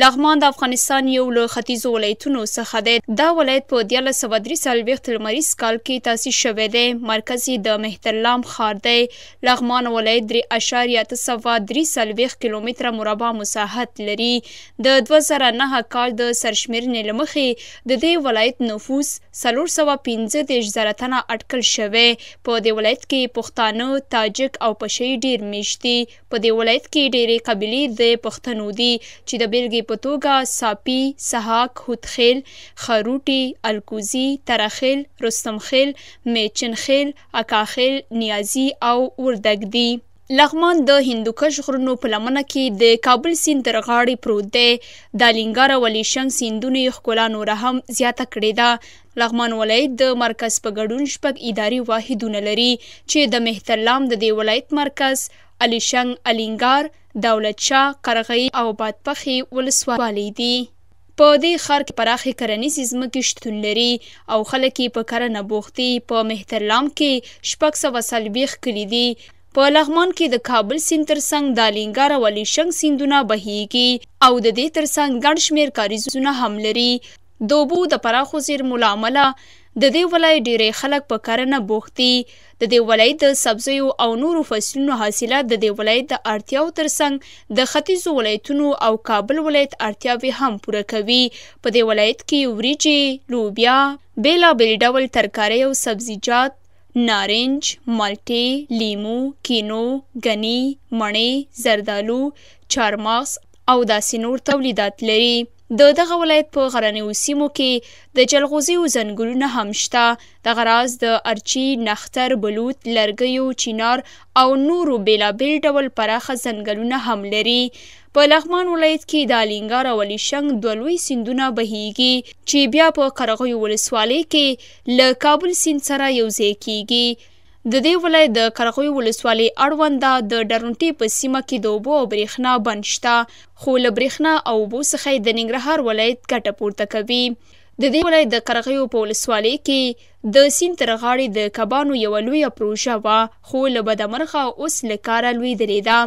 لغمان د افغانستان یو له ختیځو ولایتونو څخه دی دا ولایت په 1943 لمریز کال کې تاسیس شوی دی مرکز یې د مهترلام ښار دی لغمان ولایت 3.3 کیلومتر مربع مساحت لري د 2009 کال د سرشمیرنې لمخې د دې ولایت نفوس سلور سوه پنځه دېرش زره تنه اټکل شوی په دې ولایت کې پښتانه تاجک او پشی ډیر میشت دي په دې ولایت کې ډیرې قبیلې د پښتنو دي چې د بیلګې په توګه ساپي سهاک هوتخیل خروټي الکوزي ترخیل رستمخیل میچنخیل اکاخیل نیازی او وردګ دي لغمان د هندوکش غرونو په لمنه کې د کابل سیند تر غاړې پروت دی د لنګار ولیشنګ سیندونو یې ښکلا نوره هم زیاته کړې ده لغمان ولایت د مرکز په ګډون شپږ اداري واحدونه لري چې د مهترلام د دې ولایت مرکز الیشنګ الینګار دولتشاه قرغی او بادپخی ولسوالۍ دي په دې خار کې پراخې کرنیزې ځمکې شتون لري او خلک یې په کرنه بوختي په مهترلام کې شپږ سوه څلوېښت کلي دي په لغمان کې د کابل سیند ترڅنګ د لنګار او لیشنګ سیندونه بهيږي او د دې ترڅنګ ګڼ شمیر کاریزونه هم لري دوبو د پراخو زیرمو له امله د دې ولایت ډېری خلک په کرنه بوخت دي د دې ولایت د سبزیو او نورو فصلونو حاصلات د دې ولایت د اړتیاو ترڅنګ د ختیځو ولایتونو او کابل ولایت اړتیاوې هم پوره کوي په دې ولایت کې وریجې لوبیا بیلابیل ډول ترکاری او سبزیجات نارنج، مالټې، لیمو، کینو، ګني، مڼې، زردالو، چارمغز او داسې نور تولیدات لري. د دغه ولایت په غرنیو سیمو کې د جلغوزیو ځنګلونه هم شته د غراز د ارچی نختر بلوط لرګیو چینار او نورو بیلابیل ډول پراخه ځنګلونه هم لري په لغمان ولایت کې د الینګار او الیشنګ دوه لوی سیندونه بهیږي چې بیا په قرغوی ولسوالۍ کې له کابل سیند سره یوځای کیږي د دې ولایت د قرغوی ولسوالۍ اړونده د ډرونټي په سیمه کې د اوبو او برېښنا بند شته خو له برېښنا او اوبو څخه د ننګرهار ولایت ګټه پورته کوي د دې ولایت د قرغیو په ولسوالۍ کې د سیند تر غاړې د کبانو یو لوی پروژه و خو له بدمرغه اوس لکاره لوی درېدا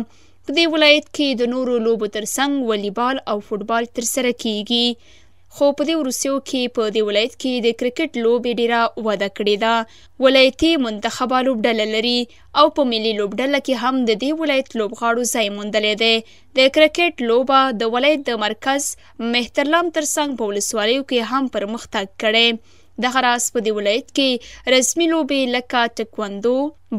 په دې ولایت کې د نورو لوبو ترڅنګ والیبال او فوتبال ترسره کیږي خو په دې روسیو کې په دې ولایت کې د کرکټ لوبې ډیره وده کړې ده ولایتي منتخبه لوبډله لري او په ملي لوبډله کې هم د دې ولایت لوبغاړو ځای موندلی دی د کرکټ لوبه د ولایت د مرکز مهترلام ترڅنګ په ولسوالیو کې هم پرمختګ کړی دغه راز په دې ولایت کې رسمي لوبې لکه تکواندو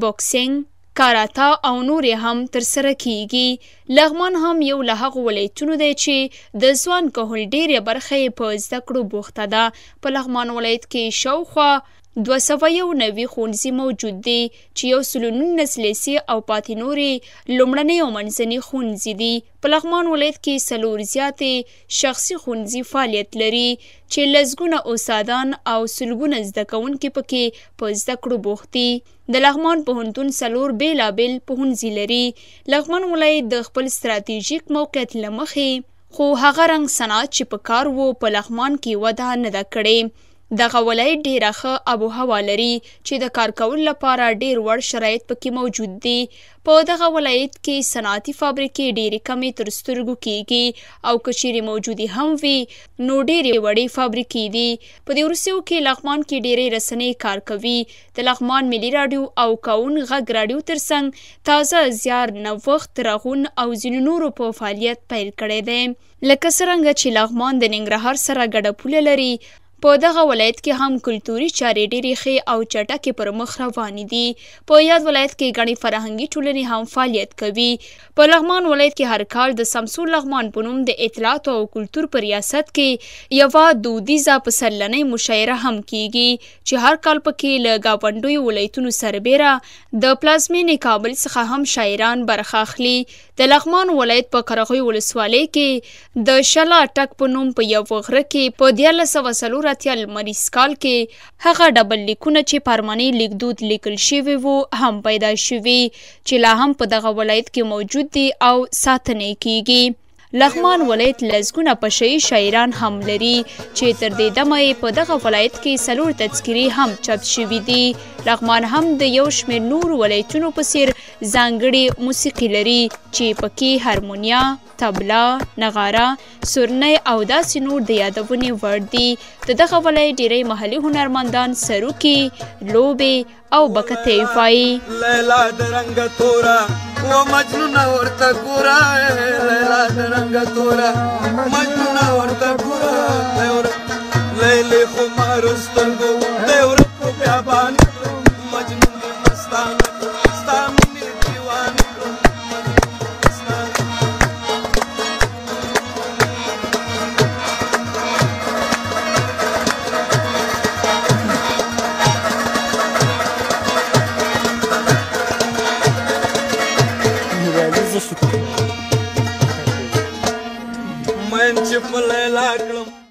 بوکسینګ کاراتا او نورې هم ترسره کیږي لغمان هم یو له هغو ولایتونو دی چې د ځوان کهول ډیره برخه په زده کړو بوخته ده په لغمان ولایت کې شاوخوا 291 خونځي موجود دي چې یو سل نولس لیسي او پاتې نورې لومړنۍ او منځنۍ خونځي دي په لغمان ولایت کې سلور زیاتې شخصي خونځي فعالیت لري چې لزګونه استادان او سلګونه زده کوونکي پکې په زده کړو بوخت دي د لغمان پوهنتون سلور بیلابل پوهنځي لري لغمان ولایت د خپل ستراتیژیک موقعیت لمخې خو هغه رنګ صنعت چې په کار وو په لغمان کې وده نه ده کړې دغه ولایت ډیره ښه آب هوا لري چې د کار کولو لپاره ډیر وړ شرایط پکې موجود دي په دغه ولایت کې صنعتي فابریکې ډیره کمې تر سترګو کیږي او کچيري موجودي هم وي نو ډیره وړې فابریکې دي په دې ورسېو کې لغمان کې ډیره رسنۍ کار کوي د لغمان ملي رادیو او کاون غږ رادیو ترڅنګ تازه زیار نوښت راغون او ځینو نورو په فعالیت پیل کړی دی لکه څنګه چې لغمان د ننګرهار سره ګډه پوله لري په دغه ولایت کې هم کلتوري چارې ډېرې ښې او چټکې پر مخ روانې دي په یاد ولایت کې غني فرهنګي ټولنې هم فعالیت کوي په لغمان ولایت کې هر کال د سمسور لغمان په نوم د اطلاعات او کلتور پر ریاست کې یو دودیزه پسرلنۍ مشاعره هم کیږي چې هر کال پکې له گاونډوي ولایتونو سربېره د پلازمینې کابل څخه هم شاعران برخه اخلي د لغمان ولایت په کرغوي ولسوالۍ کې د شلا ټک په نوم په یو غره کې په 1400 اتیا لمریز کال کې هغه ډبل لیکونه چې پارمانی لیکدود لیکل شوی وو هم پیدا شوی چې لا هم په دغه ولایت کې موجود دي او ساتنې کیږي لغمان ولایت لزګونه پشي شاعران هم لري چې تر دې دمه په دغه ولایت کې سلور تذکری هم چاپ شوی دي لغمان هم د یو شمېر نور ولایتونو په څیر ځانګړي موسیقي لري چې پکې هارمونیا تبلا نغاره سورنۍ او داسې نور د یادونې وړ دي د دغه ولای ډیری محلي هنرمندان سروکي لوبې او بکته وایي لیلا د رنگ تورا و مجنون ورته ګورا لیلا د رنگ تورا مجنون ورته ګورا